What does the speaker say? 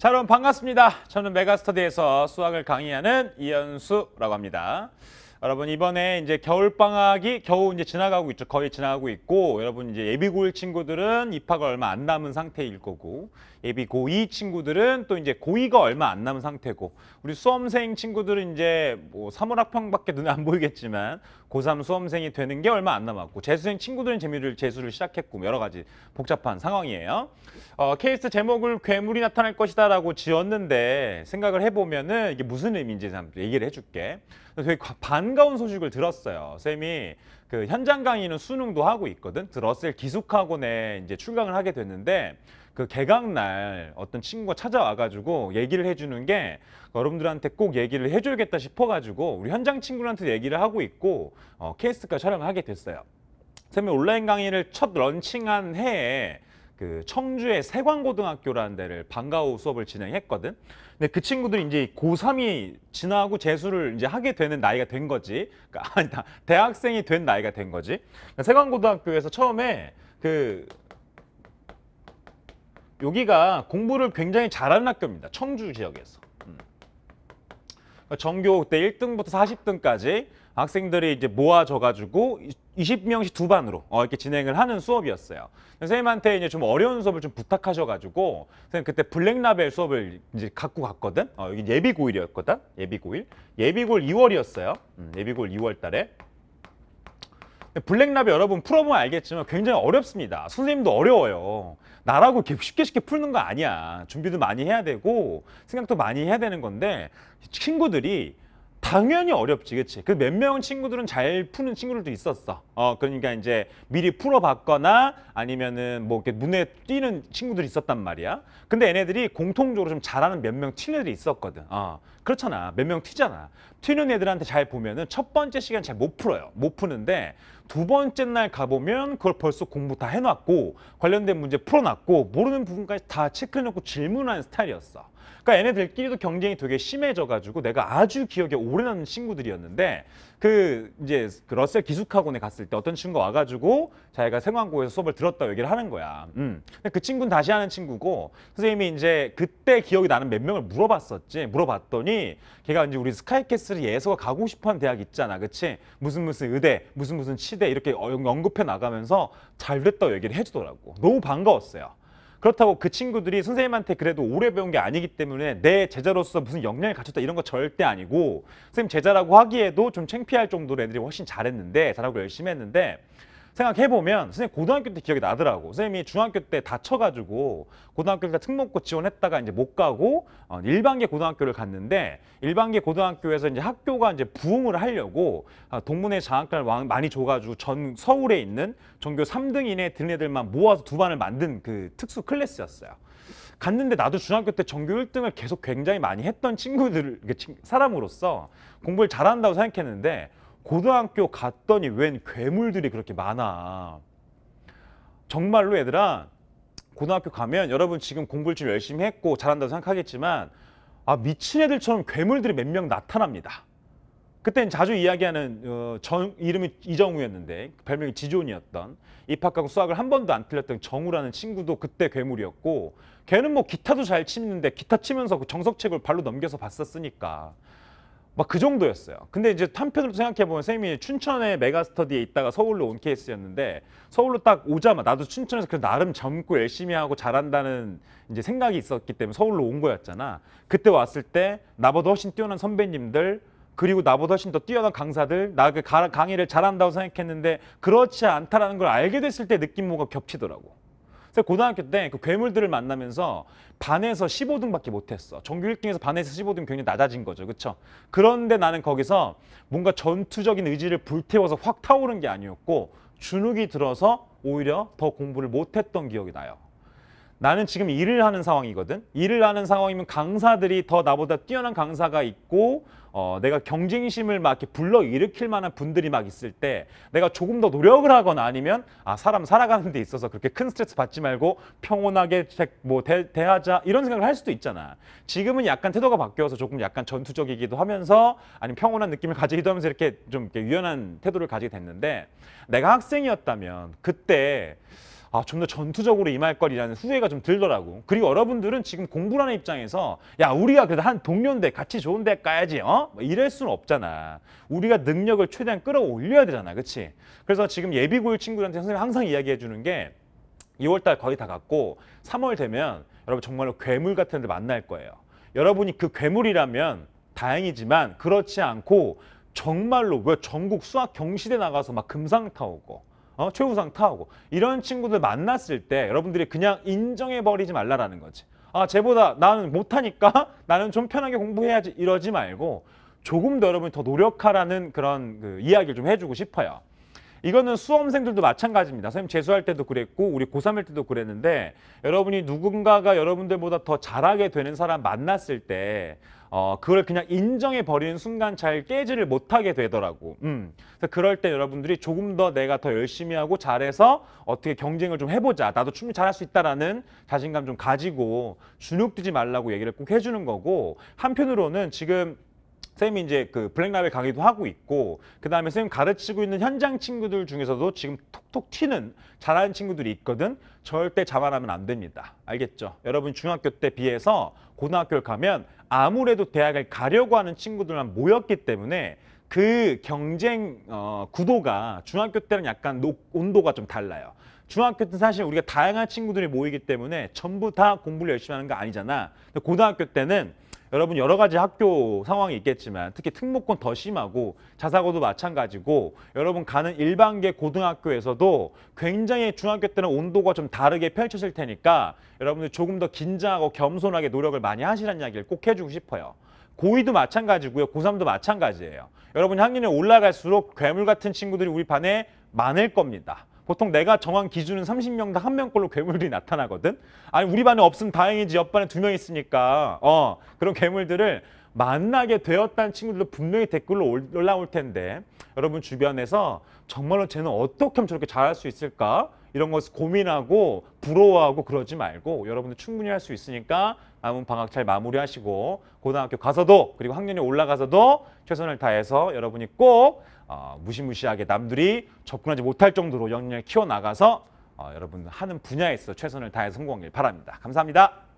자 여러분 반갑습니다. 저는 메가스터디에서 수학을 강의하는 이현수라고 합니다. 여러분 이번에 이제 겨울방학이 겨우 이제 지나가고 있죠. 거의 지나가고 있고 여러분 이제 예비고1 친구들은 입학을 얼마 안 남은 상태일 거고 예비고2 친구들은 또 이제 고2가 얼마 안 남은 상태고 우리 수험생 친구들은 이제 뭐 3월 학평밖에 눈에 안 보이겠지만 고3 수험생이 되는 게 얼마 안 남았고 재수생 친구들은 재미를 재수를 시작했고 여러 가지 복잡한 상황이에요. 어, 케이스 제목을 괴물이 나타날 것이다 라고 지었는데 생각을 해보면 은 이게 무슨 의미인지 얘기를 해줄게. 되게 반가운 소식을 들었어요. 쌤이 그 현장 강의는 수능도 하고 있거든. 그래서 러셀 기숙학원에 이제 출강을 하게 됐는데 그 개강 날 어떤 친구가 찾아와가지고 얘기를 해주는 게 여러분들한테 꼭 얘기를 해줘야겠다 싶어가지고 우리 현장 친구한테 들 얘기를 하고 있고 어, 케이스까지 촬영을 하게 됐어요. 선생님 온라인 강의를 첫 런칭한 해에 그 청주의 세광고등학교라는 데를 방과후 수업을 진행했거든. 근데 그 친구들이 이제 고3이 지나고 재수를 이제 하게 되는 나이가 된 거지. 그러니까 아니다. 대학생이 된 나이가 된 거지. 그러니까 세광고등학교에서 처음에 그 여기가 공부를 굉장히 잘하는 학교입니다. 청주 지역에서. 음. 그러니까 전교 때 1등부터 40등까지 학생들이 이제 모아져가지고 20명씩 두 반으로 어, 이렇게 진행을 하는 수업이었어요. 선생님한테 이제 좀 어려운 수업을 좀 부탁하셔가지고 선생님 그때 블랙라벨 수업을 이제 갖고 갔거든. 어, 여기 예비고일이었거든. 예비고일. 예비고일 2월이었어요. 음, 예비고일 2월달에. 블랙라벨 여러분 풀어보면 알겠지만 굉장히 어렵습니다. 선생님도 어려워요. 나라고 이렇게 쉽게 쉽게 풀는거 아니야. 준비도 많이 해야 되고 생각도 많이 해야 되는 건데 친구들이 당연히 어렵지, 그치? 그 몇 명 친구들은 잘 푸는 친구들도 있었어. 어, 그러니까 이제 미리 풀어봤거나 아니면은 뭐 이렇게 눈에 띄는 친구들이 있었단 말이야. 근데 얘네들이 공통적으로 좀 잘하는 몇명 튀는 애들이 있었거든. 어, 그렇잖아. 몇 명 튀잖아. 튀는 애들한테 잘 보면은 첫 번째 시간 잘 못 풀어요. 못 푸는데 두 번째 날 가보면 그걸 벌써 공부 다 해놨고 관련된 문제 풀어놨고 모르는 부분까지 다 체크해놓고 질문하는 스타일이었어. 그러니까 얘네들끼리도 경쟁이 되게 심해져가지고 내가 아주 기억에 오래 남는 친구들이었는데 그 이제 그 러셀 기숙학원에 갔을 때 어떤 친구가 와가지고 자기가 생활고에서 수업을 들었다고 얘기를 하는 거야. 음. 근데 그 친구는 다시 하는 친구고 선생님이 이제 그때 기억이 나는 몇 명을 물어봤었지. 물어봤더니 걔가 이제 우리 스카이캐슬 예서가 가고 싶어하는 대학 있잖아. 그치? 무슨 무슨 의대, 무슨 무슨 치대 이렇게 언급해 어, 나가면서 잘 됐다고 얘기를 해주더라고. 너무 반가웠어요. 그렇다고 그 친구들이 선생님한테 그래도 오래 배운 게 아니기 때문에 내 제자로서 무슨 역량을 갖췄다 이런 거 절대 아니고 선생님 제자라고 하기에도 좀 창피할 정도로 애들이 훨씬 잘했는데 잘하고 열심히 했는데 생각해보면 선생님 고등학교 때 기억이 나더라고. 선생님이 중학교 때 다쳐가지고 고등학교 때 특목고 지원했다가 이제 못 가고 어, 일반계 고등학교를 갔는데 일반계 고등학교에서 이제 학교가 이제 부흥을 하려고 아, 동문회 장학금을 많이 줘가지고 전 서울에 있는 전교 3등 이내 드는 애들만 모아서 두 반을 만든 그 특수 클래스였어요. 갔는데 나도 중학교 때 전교 1등을 계속 굉장히 많이 했던 친구들 그 사람으로서 공부를 잘한다고 생각했는데 고등학교 갔더니 웬 괴물들이 그렇게 많아. 정말로 얘들아 고등학교 가면 여러분 지금 공부를 좀 열심히 했고 잘한다고 생각하겠지만 아 미친 애들처럼 괴물들이 몇 명 나타납니다. 그땐 자주 이야기하는 어, 정, 이름이 이정우였는데 별명이 지존이었던 입학하고 수학을 한 번도 안 틀렸던 정우라는 친구도 그때 괴물이었고 걔는 뭐 기타도 잘 치는데 기타 치면서 그 정석책을 발로 넘겨서 봤었으니까 막그 정도였어요. 근데 이제 한편으로 생각해 보면 선생님이 춘천의 메가스터디에 있다가 서울로 온 케이스였는데 서울로 딱 오자마자 나도 춘천에서 그 나름 젊고 열심히 하고 잘한다는 이제 생각이 있었기 때문에 서울로 온 거였잖아. 그때 왔을 때 나보다 훨씬 뛰어난 선배님들 그리고 나보다 훨씬 더 뛰어난 강사들 나 그 강의를 잘한다고 생각했는데 그렇지 않다라는 걸 알게 됐을 때 느낌모가 겹치더라고. 그래서 고등학교 때 그 괴물들을 만나면서 반에서 15등밖에 못했어. 전교 1등에서 반에서 15등 굉장히 낮아진 거죠. 그렇죠? 그런데 나는 거기서 뭔가 전투적인 의지를 불태워서 확 타오른 게 아니었고 주눅이 들어서 오히려 더 공부를 못했던 기억이 나요. 나는 지금 일을 하는 상황이거든. 일을 하는 상황이면 강사들이 더 나보다 뛰어난 강사가 있고 어, 내가 경쟁심을 막 이렇게 불러일으킬 만한 분들이 막 있을 때 내가 조금 더 노력을 하거나 아니면 아 사람 살아가는 데 있어서 그렇게 큰 스트레스 받지 말고 평온하게 뭐 대, 대하자 이런 생각을 할 수도 있잖아. 지금은 약간 태도가 바뀌어서 조금 약간 전투적이기도 하면서 아니면 평온한 느낌을 가지기도 하면서 이렇게 좀 이렇게 유연한 태도를 가지게 됐는데 내가 학생이었다면 그때 아, 좀 더 전투적으로 임할 걸이라는 후회가 좀 들더라고. 그리고 여러분들은 지금 공부를 는 입장에서 야, 우리가 그래도 한 동료인데 같이 좋은 데 가야지. 어? 뭐 이럴 수는 없잖아. 우리가 능력을 최대한 끌어올려야 되잖아. 그렇지? 그래서 지금 예비 고일 친구들한테 선생님이 항상 이야기해 주는 게 2월 달 거의 다 갔고 3월 되면 여러분 정말로 괴물 같은 데 만날 거예요. 여러분이 그 괴물이라면 다행이지만 그렇지 않고 정말로 왜 전국 수학 경시대 나가서 막 금상 타오고 어? 최우상 타하고 이런 친구들 만났을 때 여러분들이 그냥 인정해버리지 말라라는 거지. 아, 쟤보다 나는 못하니까 나는 좀 편하게 공부해야지 이러지 말고 조금 더 여러분이 더 노력하라는 그런 그 이야기를 좀 해주고 싶어요. 이거는 수험생들도 마찬가지입니다. 선생님 재수할 때도 그랬고 우리 고3일 때도 그랬는데 여러분이 누군가가 여러분들보다 더 잘하게 되는 사람 만났을 때 어, 그걸 그냥 인정해 버리는 순간 잘 깨지를 못하게 되더라고. 음. 그래서 그럴 때 여러분들이 조금 더 내가 더 열심히 하고 잘해서 어떻게 경쟁을 좀 해보자. 나도 충분히 잘할 수 있다라는 자신감 좀 가지고 주눅 들지 말라고 얘기를 꼭 해주는 거고 한편으로는 지금 선생님이 이제 그 블랙라벨 강의도 하고 있고 그 다음에 선생님 가르치고 있는 현장 친구들 중에서도 지금 톡톡 튀는 잘하는 친구들이 있거든 절대 자만하면 안 됩니다 알겠죠 여러분 중학교 때 비해서 고등학교를 가면 아무래도 대학을 가려고 하는 친구들만 모였기 때문에 그 경쟁 어, 구도가 중학교 때랑 약간 노, 온도가 좀 달라요 중학교 때는 사실 우리가 다양한 친구들이 모이기 때문에 전부 다 공부를 열심히 하는 거 아니잖아 근데 고등학교 때는 여러분 여러 가지 학교 상황이 있겠지만 특히 특목고는 더 심하고 자사고도 마찬가지고 여러분 가는 일반계 고등학교에서도 굉장히 중학교 때는 온도가 좀 다르게 펼쳐질 테니까 여러분들 조금 더 긴장하고 겸손하게 노력을 많이 하시라는 이야기를 꼭 해주고 싶어요. 고2도 마찬가지고요. 고3도 마찬가지예요. 여러분 학년에 올라갈수록 괴물 같은 친구들이 우리 반에 많을 겁니다. 보통 내가 정한 기준은 30명당 한 명꼴로 괴물들이 나타나거든. 아니 우리 반에 없으면 다행이지 옆반에 두 명 있으니까 어 그런 괴물들을 만나게 되었다는 친구들도 분명히 댓글로 올라올 텐데 여러분 주변에서 정말로 쟤는 어떻게 하면 저렇게 잘할 수 있을까? 이런 것을 고민하고 부러워하고 그러지 말고 여러분들 충분히 할 수 있으니까 남은 방학 잘 마무리하시고 고등학교 가서도 그리고 학년이 올라가서도 최선을 다해서 여러분이 꼭 어, 무시무시하게 남들이 접근하지 못할 정도로 영향을 키워나가서 어, 여러분 하는 분야에 있어 최선을 다해 서 성공하길 바랍니다. 감사합니다.